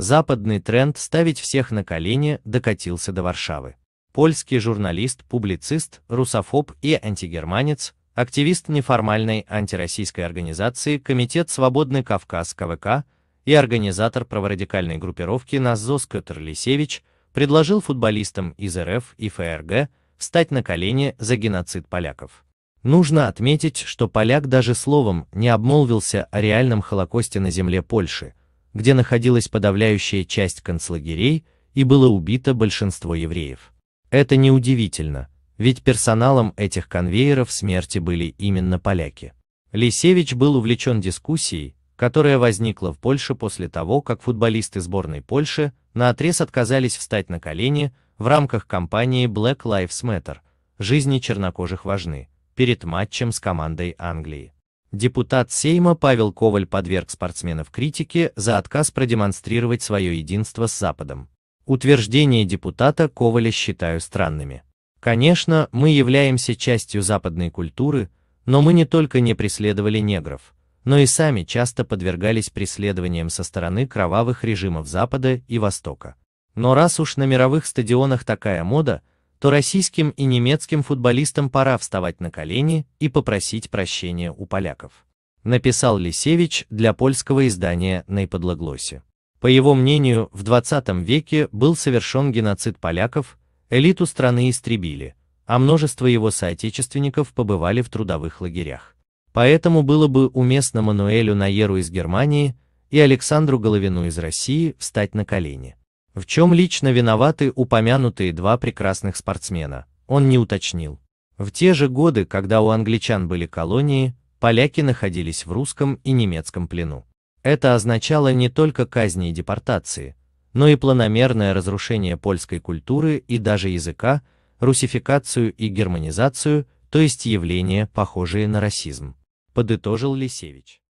Западный тренд ставить всех на колени докатился до Варшавы. Польский журналист, публицист, русофоб и антигерманец, активист неформальной антироссийской организации Комитет Свободный Кавказ КВК и организатор праворадикальной группировки НАЗОС Петр Лисевич предложил футболистам из РФ и ФРГ встать на колени за геноцид поляков. Нужно отметить, что поляк даже словом не обмолвился о реальном Холокосте на земле Польши, где находилась подавляющая часть концлагерей и было убито большинство евреев. Это неудивительно, ведь персоналом этих конвейеров смерти были именно поляки. Лисевич был увлечен дискуссией, которая возникла в Польше после того, как футболисты сборной Польши наотрез отказались встать на колени в рамках кампании Black Lives Matter «Жизни чернокожих важны» перед матчем с командой Англии. Депутат Сейма Павел Коваль подверг спортсменов критике за отказ продемонстрировать свое единство с Западом. Утверждения депутата Коваля считаю странными. Конечно, мы являемся частью западной культуры, но мы не только не преследовали негров, но и сами часто подвергались преследованиям со стороны кровавых режимов Запада и Востока. Но раз уж на мировых стадионах такая мода, то российским и немецким футболистам пора вставать на колени и попросить прощения у поляков. Написал Лисевич для польского издания «Наиподлоглосе». По его мнению, в 20 веке был совершен геноцид поляков, элиту страны истребили, а множество его соотечественников побывали в трудовых лагерях. Поэтому было бы уместно Мануэлю Наеру из Германии и Александру Головину из России встать на колени. В чем лично виноваты упомянутые два прекрасных спортсмена, он не уточнил. В те же годы, когда у англичан были колонии, поляки находились в русском и немецком плену. Это означало не только казни и депортации, но и планомерное разрушение польской культуры и даже языка, русификацию и германизацию, то есть явления, похожие на расизм, подытожил Лисевич.